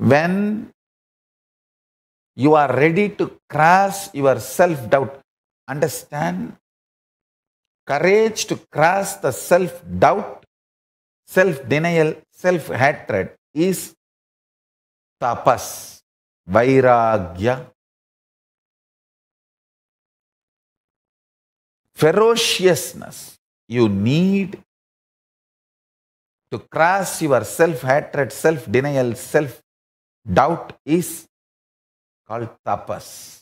when you are ready to crush your self doubt, understand courage to crush the self doubt, self denial, self hatred is tapas, vairagya. Ferociousness. You need to crush your self hatred, self denial, self doubt is called tapas.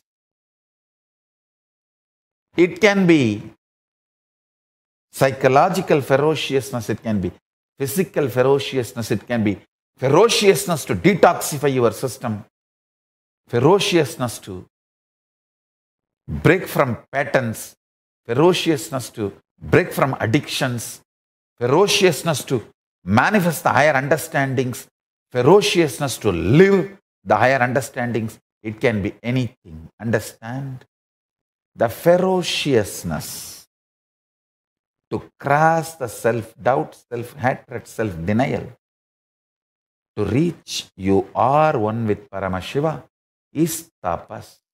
It can be psychological ferociousness, it can be physical ferociousness, it can be ferociousness to detoxify your system, ferociousness to break from patterns, ferociousness to break from addictions, ferociousness to manifest the higher understandings, ferociousness to live the higher understandings. It can be anything. Understand? The ferociousness to crush the self doubt, self hatred, self denial. To reach you are one with Paramashiva is tapas.